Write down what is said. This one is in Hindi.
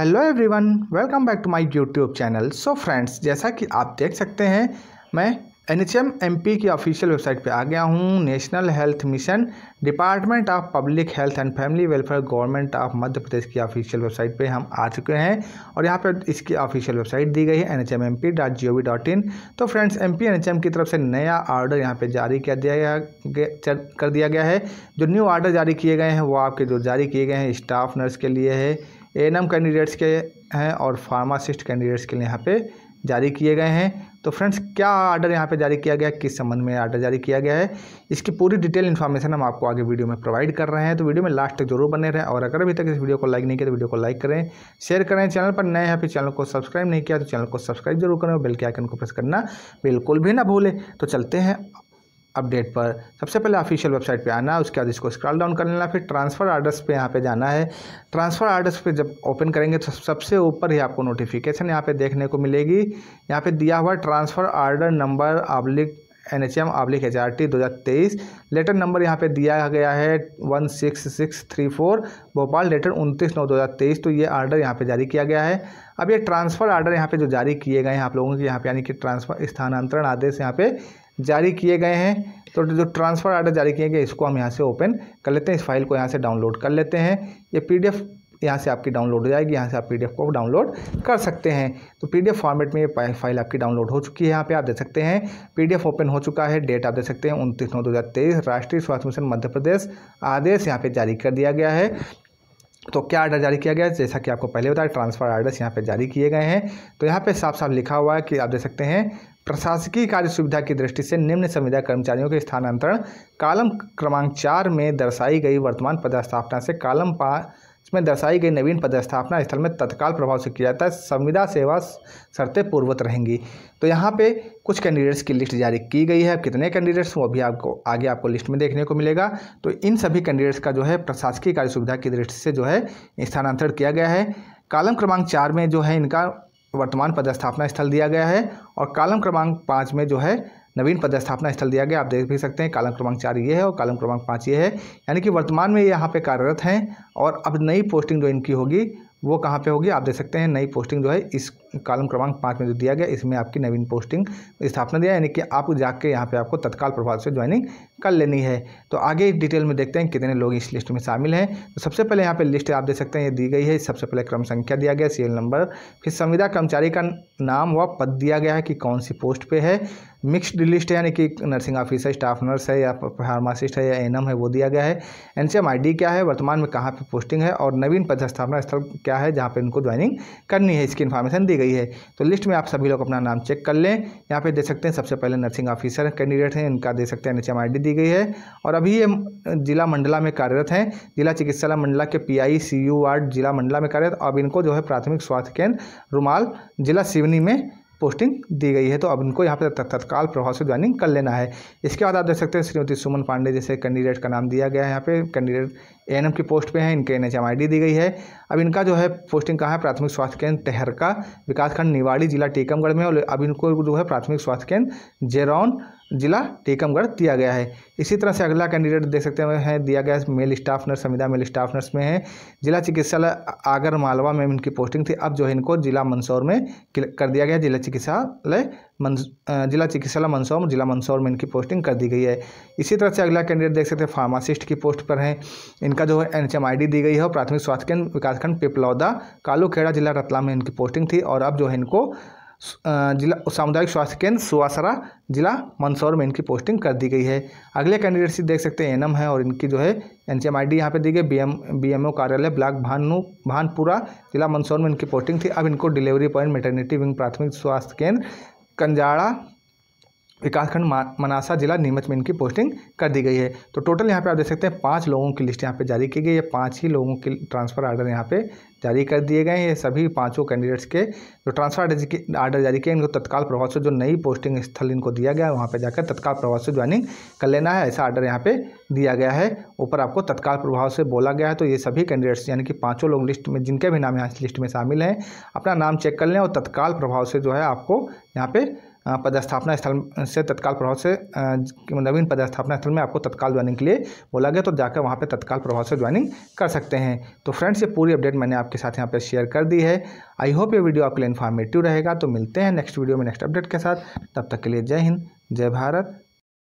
hello everyone welcome back to my YouTube channel so friends जैसा कि आप देख सकते हैं मैं एन एच की ऑफिशियल वेबसाइट पे आ गया हूँ national health mission department of public health and family welfare government of Madhya Pradesh की ऑफिशियल वेबसाइट पे हम आ चुके हैं और यहाँ पे इसकी ऑफिशियल वेबसाइट दी गई है N H M M P dot G O V dot in तो friends M P N H M की तरफ से नया ऑर्डर यहाँ पर जारी कर दिया गया कर दिया गया है जो न्यू ऑर्डर जारी किए गए हैं वो आपके जो जारी किए गए हैं स्टाफ नर्स के लिए है ए कैंडिडेट्स के हैं और फार्मासिस्ट कैंडिडेट्स के लिए यहाँ पे जारी किए गए हैं तो फ्रेंड्स क्या आर्डर यहाँ पे जारी किया गया है किस संबंध में आर्डर जारी किया गया है इसकी पूरी डिटेल इन्फॉर्मेशन हम आपको आगे वीडियो में प्रोवाइड कर रहे हैं तो वीडियो में लास्ट तक जरूर बने रहें और अगर अभी तक इस वीडियो को लाइक नहीं किया तो वीडियो को लाइक करें शेयर करें चैनल पर नए हैं फिर चैनल को सब्सक्राइब नहीं किया तो चैनल को सब्सक्राइब जरूर करें और बेल के आइकन को प्रेस करना बिल्कुल भी ना भूलें तो चलते हैं अपडेट पर सबसे पहले ऑफिशियल वेबसाइट पे आना है उसके बाद इसको स्क्रॉल डाउन कर लेना फिर ट्रांसफ़र आर्डर्स पे यहाँ पे जाना है ट्रांसफ़र आर्डर्स पे जब ओपन करेंगे तो सबसे ऊपर ही आपको नोटिफिकेशन यहाँ पे देखने को मिलेगी यहाँ पे दिया हुआ transfer order number oblique N H M oblique H R T दो हज़ार तेईस लेटर नंबर यहाँ पे दिया गया है one six six three four Bhopal letter उनतीस नौ दो हज़ार तेईस तो ये आर्डर यहाँ पे जारी किया गया है अब ये ट्रांसफ़र आर्डर यहाँ पे जो जारी किए गए हैं आप लोगों के यहाँ पे यानी कि ट्रांसफ़र स्थानांतरण आदेश यहाँ पे जारी किए गए हैं तो जो ट्रांसफ़र आर्डर जारी किए गए इसको हम यहाँ से ओपन कर लेते हैं इस फाइल को यहाँ से डाउनलोड कर लेते हैं ये पी डी यहाँ से आपकी डाउनलोड हो जाएगी यहाँ से आप पी को डाउनलोड कर सकते हैं तो पी फॉर्मेट में ये फाइल आपकी डाउनलोड हो चुकी है यहाँ पे आप देख सकते हैं पी ओपन हो चुका है डेट आप देख सकते हैं उनतीस नौ दो हज़ार तेईस राष्ट्रीय स्वास्थ्य मिशन मध्य प्रदेश आदेश यहाँ पे जारी कर दिया गया है तो क्या आर्डर जारी किया गया जैसा कि आपको पहले बताया ट्रांसफ़र आर्डर्स यहाँ पे जारी किए गए हैं तो यहाँ पे साफ साफ लिखा हुआ है कि आप देख सकते हैं प्रशासकीय कार्य सुविधा की दृष्टि से निम्न संविदा कर्मचारियों के स्थानांतरण कालम क्रमांक चार में दर्शाई गई वर्तमान पदस्थापना से कालम पाँच में दर्शाई गई नवीन पदस्थापना स्थल में तत्काल प्रभाव से किया जाता है संविदा सेवा शर्तें पूर्वत रहेंगी तो यहाँ पे कुछ कैंडिडेट्स की लिस्ट जारी की गई है कितने कैंडिडेट्स वो भी आपको आगे आपको लिस्ट में देखने को मिलेगा तो इन सभी कैंडिडेट्स का जो है प्रशासकीय कार्य सुविधा की दृष्टि से जो है स्थानांतरण किया गया है कालम क्रमांक चार में जो है इनका वर्तमान पदस्थापना स्थल दिया गया है और कालम क्रमांक पाँच में जो है नवीन पदस्थापना स्थल दिया गया आप देख भी सकते हैं कालम क्रमांक चार ये है और कालम क्रमांक पाँच ये है यानी कि वर्तमान में ये यहाँ पे कार्यरत हैं और अब नई पोस्टिंग जो इनकी होगी वो कहाँ पे होगी आप देख सकते हैं नई पोस्टिंग जो है इस कालम क्रमांक पाँच में जो दिया गया इसमें आपकी नवीन पोस्टिंग स्थापना दिया यानी कि आप जाके यहाँ पे आपको तत्काल प्रभाव से ज्वाइनिंग कर लेनी है तो आगे डिटेल में देखते हैं कितने लोग इस लिस्ट में शामिल हैं तो सबसे पहले यहाँ पे लिस्ट आप देख सकते हैं ये दी गई है सबसे पहले क्रम संख्या दिया गया सीरियल नंबर फिर संविदा कर्मचारी का नाम व पद दिया गया है कि कौन सी पोस्ट पर है मिक्सड लिस्ट है यानी कि नर्सिंग ऑफिसर स्टाफ नर्स है या फार्मासिस्ट है या एन है वो दिया गया है एनसीएमआईडी क्या है वर्तमान में कहाँ पर पोस्टिंग है और नवीन पदस्थापना स्थल क्या है जहाँ पर इनको ज्वाइनिंग करनी है इसकी इन्फॉर्मेशन दी गई है तो लिस्ट में आप सभी लोग अपना नाम चेक कर लें यहाँ पे दे सकते हैं सबसे पहले नर्सिंग ऑफिसर कैंडिडेट हैं इनका दे सकते हैं एन एच दी गई है और अभी ये जिला मंडला में कार्यरत हैं जिला चिकित्सालय मंडला के P I C U ward जिला मंडला में कार्यरत अब इनको जो है प्राथमिक स्वास्थ्य केंद्र रुमाल जिला सिवनी में पोस्टिंग दी गई है तो अब इनको यहाँ पर तत्काल प्रभाव से ज्वाइनिंग कर लेना है इसके बाद आप देख सकते हैं श्रीमती सुमन पांडे जैसे कैंडिडेट का नाम दिया गया है यहाँ पे कैंडिडेट एएनएम की पोस्ट पे हैं इनके एन एच दी गई है अब इनका जो है पोस्टिंग कहाँ है प्राथमिक स्वास्थ्य केंद्र टहरका विकासखंड निवाड़ी जिला टीकमगढ़ में और अब इनको जो है प्राथमिक स्वास्थ्य केंद्र जेरौन जिला टीकमगढ़ दिया गया है इसी तरह से अगला कैंडिडेट देख सकते हैं दिया गया है मेल स्टाफ नर्स संविदा मेल स्टाफ नर्स में है जिला चिकित्सालय आगर मालवा में इनकी पोस्टिंग थी अब जो है इनको जिला मंदसौर में कर दिया गया जिला चिकित्सालय जिला चिकित्सालय मंदसौर जिला मंदसौर में इनकी पोस्टिंग कर दी गई है इसी तरह से अगला कैंडिडेट देख सकते हैं फार्मासिस्ट की पोस्ट पर हैं इनका जो है एन दी गई है प्राथमिक स्वास्थ्य केंद्र विकासखंड पिपलौदा कालूखेड़ा जिला रतलाम में इनकी पोस्टिंग थी और अब जो है इनको जिला सामुदायिक स्वास्थ्य केंद्र सुवासरा जिला मंदसौर में इनकी पोस्टिंग कर दी गई है अगले कैंडिडेट से देख सकते हैं एनएम है और इनकी जो है N C M I D यहाँ पर दी गई B M B M O कार्यालय ब्लॉक भानु भानपुरा जिला मंदसौर में इनकी पोस्टिंग थी अब इनको डिलीवरी पॉइंट मेटर्निटी विंग प्राथमिक स्वास्थ्य केंद्र कंजाड़ा विकासखंड मनासा जिला नीमच में इनकी पोस्टिंग कर दी गई है तो टोटल यहाँ पे आप देख सकते हैं पाँच लोगों की लिस्ट यहाँ पे जारी की गई है पाँच ही लोगों के ट्रांसफ़र आर्डर यहाँ पे जारी कर दिए गए हैं ये सभी पांचों कैंडिडेट्स के जो ट्रांसफ़र आर्डर आर्डर जारी किए इनको तत्काल प्रभाव से जो नई पोस्टिंग स्थल इनको दिया गया है वहाँ पर जाकर तत्काल प्रभाव से ज्वाइनिंग कर लेना है ऐसा आर्डर यहाँ पर दिया गया है ऊपर आपको तत्काल प्रभाव से बोला गया है तो ये सभी कैंडिडेट्स यानी कि पाँचों लोग लिस्ट में जिनके भी नाम यहाँ लिस्ट में शामिल हैं अपना नाम चेक कर लें और तत्काल प्रभाव से जो है आपको यहाँ पर पदस्थापना स्थल से तत्काल प्रभाव से नवीन पदस्थापना स्थल में आपको तत्काल ज्वाइनिंग के लिए बोला गया तो जाकर वहाँ पे तत्काल प्रभाव से ज्वाइनिंग कर सकते हैं तो फ्रेंड्स ये पूरी अपडेट मैंने आपके साथ यहाँ पे शेयर कर दी है आई होप ये वीडियो आपके लिए इन्फॉर्मेटिव रहेगा तो मिलते हैं नेक्स्ट वीडियो में नेक्स्ट अपडेट के साथ तब तक के लिए जय हिंद जय भारत